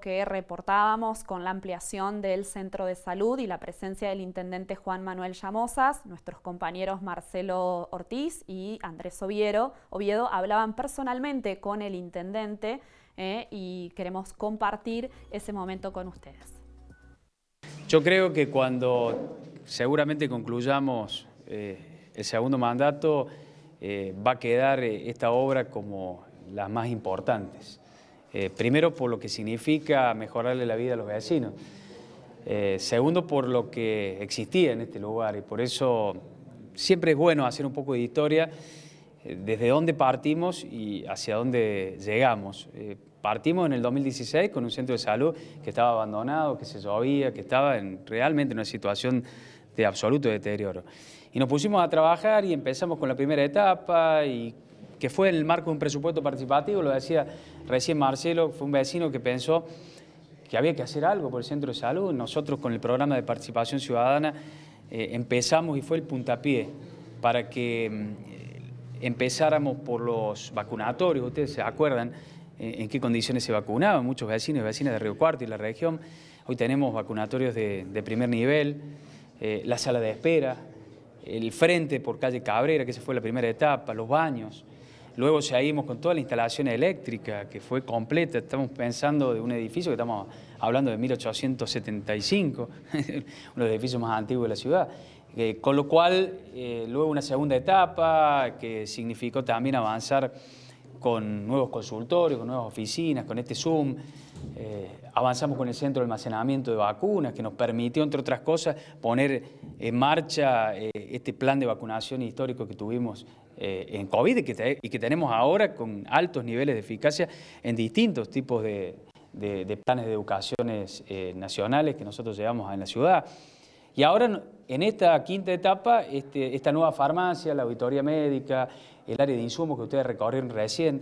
que reportábamos con la ampliación del centro de salud y la presencia del intendente Juan Manuel Llamosas, nuestros compañeros Marcelo Ortiz y Andrés Oviedo, Oviedo hablaban personalmente con el intendente eh, y queremos compartir ese momento con ustedes. Yo creo que cuando seguramente concluyamos eh, el segundo mandato, eh, va a quedar esta obra como las más importantes. Eh, primero, por lo que significa mejorarle la vida a los vecinos. Eh, segundo, por lo que existía en este lugar y por eso siempre es bueno hacer un poco de historia eh, desde dónde partimos y hacia dónde llegamos. partimos en el 2016 con un centro de salud que estaba abandonado, que se llovía, que estaba en, realmente en una situación de absoluto deterioro. Y nos pusimos a trabajar y empezamos con la primera etapa y que fue en el marco de un presupuesto participativo, lo decía recién Marcelo, fue un vecino que pensó que había que hacer algo por el centro de salud. Nosotros con el programa de participación ciudadana eh, empezamos y fue el puntapié para que mm, empezáramos por los vacunatorios, ustedes se acuerdan eh, en qué condiciones se vacunaban, muchos vecinos y vecinas de Río Cuarto y la región. Hoy tenemos vacunatorios de, de primer nivel, eh, la sala de espera, el frente por calle Cabrera, que se fue la primera etapa, los baños. Luego seguimos con toda la instalación eléctrica que fue completa. Estamos pensando de un edificio que estamos hablando de 1875, uno de los edificios más antiguos de la ciudad. Eh, con lo cual, eh, luego una segunda etapa que significó también avanzar con nuevos consultorios, con nuevas oficinas, con este Zoom. Eh, avanzamos con el centro de almacenamiento de vacunas, que nos permitió, entre otras cosas, poner en marcha este plan de vacunación histórico que tuvimos eh, en COVID y que, tenemos ahora con altos niveles de eficacia en distintos tipos de, planes de educaciones eh, nacionales que nosotros llevamos en la ciudad. Y ahora, en esta quinta etapa, este, esta nueva farmacia, la auditoría médica, el área de insumos que ustedes recorrieron recién,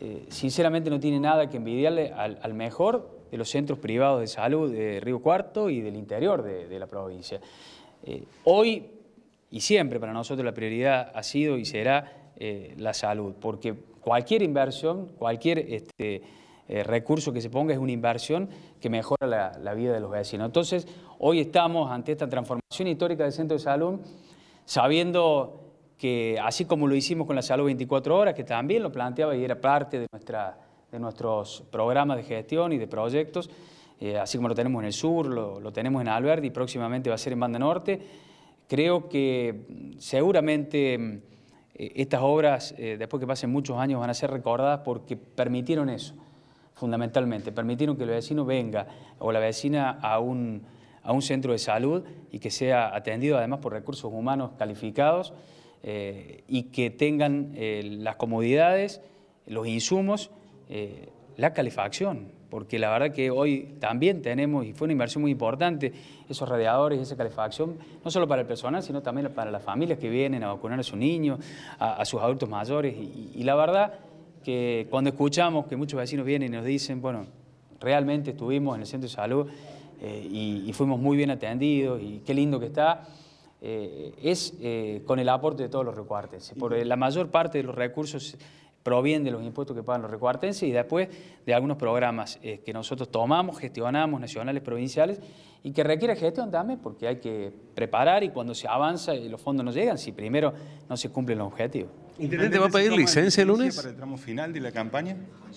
eh, sinceramente no tiene nada que envidiarle al, mejor de los centros privados de salud de Río Cuarto y del interior de, de la provincia. hoy y siempre para nosotros la prioridad ha sido y será eh, la salud, porque cualquier inversión, cualquier este, eh, recurso que se ponga es una inversión que mejora la, vida de los vecinos. Entonces, hoy estamos ante esta transformación histórica del Centro de Salud, sabiendo que así como lo hicimos con la salud 24 horas, que también lo planteaba y era parte de, nuestra, de nuestros programas de gestión y de proyectos, eh, así como lo tenemos en el sur, lo, lo tenemos en Alberdi y próximamente va a ser en Banda Norte, Creo que mm, seguramente mm, eh, estas obras, eh, después que pasen muchos años, van a ser recordadas porque permitieron eso, fundamentalmente, permitieron que el vecino venga o la vecina a un, a un centro de salud y que sea atendido además por recursos humanos calificados eh, y que tengan las comodidades, los insumos, la calefacción, porque la verdad que hoy también tenemos, y fue una inversión muy importante, esos radiadores, esa calefacción, no solo para el personal, sino también para las familias que vienen a vacunar a sus niños, a, sus adultos mayores. Y, la verdad que cuando escuchamos que muchos vecinos vienen y nos dicen, bueno, realmente estuvimos en el centro de salud eh, y, fuimos muy bien atendidos y qué lindo que está. Eh, es eh, con el aporte de todos los recuartes. Por la mayor parte de los recursos proviene de los impuestos que pagan los recuartenses y después de algunos programas eh, que nosotros tomamos, gestionamos, nacionales, provinciales, y que requiere gestión también porque hay que preparar y cuando se avanza y los fondos no llegan, si primero no se cumplen los objetivos. ¿Intendente va a pedir licencia el lunes? ¿Para el tramo final de la campaña?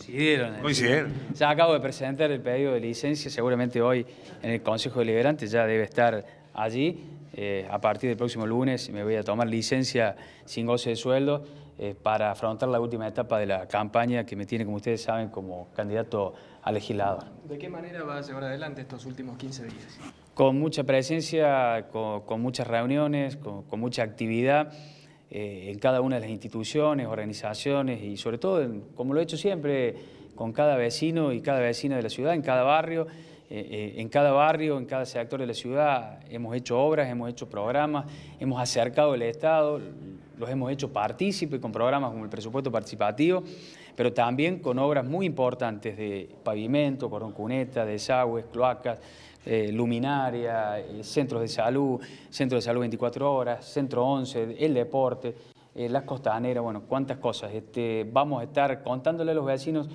Eh. Coincidieron. Ya acabo de presentar el pedido de licencia, seguramente hoy en el Consejo Deliberante ya debe estar allí. Eh, a partir del próximo lunes me voy a tomar licencia sin goce de sueldo eh, para afrontar la última etapa de la campaña que me tiene, como ustedes saben, como candidato a legislador. ¿De qué manera va a llevar adelante estos últimos 15 días? Con mucha presencia, con, muchas reuniones, con, mucha actividad eh, en cada una de las instituciones, organizaciones y sobre todo, como lo he hecho siempre, con cada vecino y cada vecina de la ciudad, en cada barrio. Eh, en cada barrio, en cada sector de la ciudad hemos hecho obras, hemos hecho programas, hemos acercado el Estado, los hemos hecho partícipes con programas como el presupuesto participativo, pero también con obras muy importantes de pavimento, coroncuneta, desagües, cloacas, eh, luminaria, eh, centros de salud, centro de salud 24 horas, centro 11, el deporte, eh, las costaneras, bueno, cuántas cosas. Este, vamos a estar contándole a los vecinos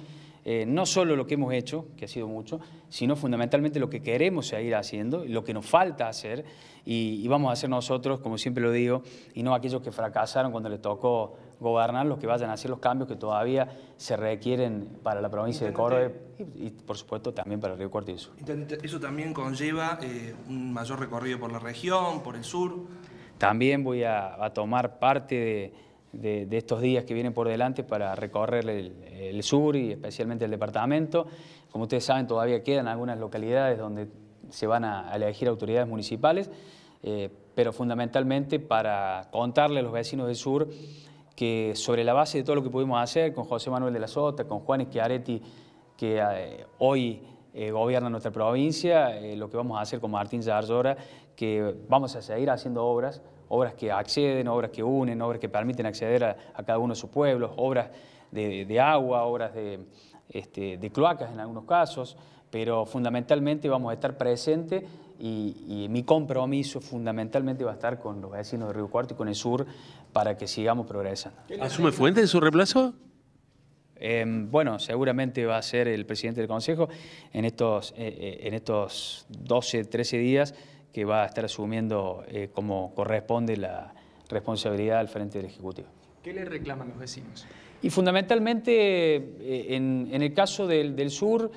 eh, no solo lo que hemos hecho, que ha sido mucho, sino fundamentalmente lo que queremos seguir haciendo, lo que nos falta hacer, y, vamos a hacer nosotros, como siempre lo digo, y no aquellos que fracasaron cuando les tocó gobernar, los que vayan a hacer los cambios que todavía se requieren para la provincia de Córdoba y, por supuesto también para el Río Cuarto Eso también conlleva eh, un mayor recorrido por la región, por el sur. También voy a tomar parte de de, estos días que vienen por delante para recorrer el, sur y especialmente el departamento. Como ustedes saben, todavía quedan algunas localidades donde se van a elegir autoridades municipales, eh, pero fundamentalmente para contarle a los vecinos del sur que sobre la base de todo lo que pudimos hacer con José Manuel de la Sota, con Juan Esquiaretti, que eh, hoy eh, gobierna nuestra provincia, lo que vamos a hacer con Martín Zarzora, que vamos a seguir haciendo obras obras que acceden, obras que unen, obras que permiten acceder a, cada uno de sus pueblos, obras de, agua, obras este, de, cloacas en algunos casos, pero fundamentalmente vamos a estar presentes y, mi compromiso fundamentalmente va a estar con los vecinos de Río Cuarto y con el sur para que sigamos progresando. ¿Asume fuente en su reemplazo? Em, bueno, seguramente va a ser el presidente del Consejo en estos, eh, eh, en estos 12, 13 días que va a estar asumiendo eh, como corresponde la responsabilidad al frente del Ejecutivo. ¿Qué le reclaman los vecinos? Y fundamentalmente, eh, en, el caso del, del, sur,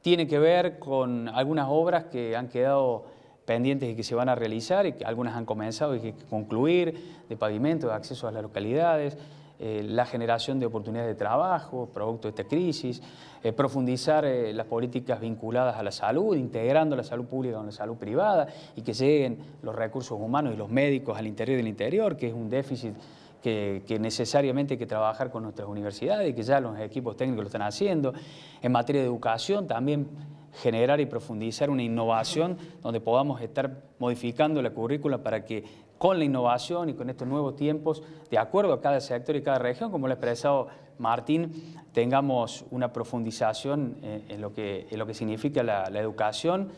tiene que ver con algunas obras que han quedado pendientes y que se van a realizar, y que algunas han comenzado y hay que concluir, de pavimento, de acceso a las localidades, eh, la generación de oportunidades de trabajo, producto de esta crisis, eh, profundizar eh, las políticas vinculadas a la salud, integrando la salud pública con la salud privada y que lleguen los recursos humanos y los médicos al interior del interior, que es un déficit que, necesariamente hay que trabajar con nuestras universidades, y que ya los equipos técnicos lo están haciendo. En materia de educación también generar y profundizar una innovación donde podamos estar modificando la currícula para que con la innovación y con estos nuevos tiempos, de acuerdo a cada sector y cada región, como lo ha expresado Martín, tengamos una profundización eh, en, lo, que, lo que significa la, educación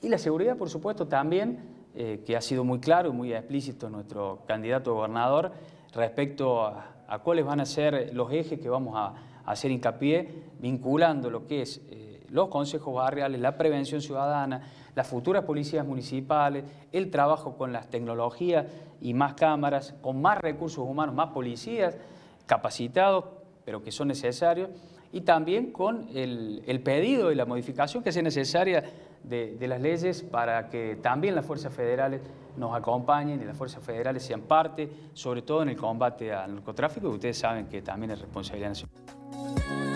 y la seguridad, por supuesto, también, eh, que ha sido muy claro y muy explícito nuestro candidato gobernador respecto a, cuáles van a ser los ejes que vamos a, hacer hincapié vinculando lo que es eh, los consejos barriales, la prevención ciudadana, las futuras policías municipales, el trabajo con las tecnologías y más cámaras, con más recursos humanos, más policías capacitados, pero que son necesarios, y también con el, pedido y la modificación que sea necesaria de, de, las leyes para que también las fuerzas federales nos acompañen y las fuerzas federales sean parte, sobre todo en el combate al narcotráfico, que ustedes saben que también es responsabilidad nacional.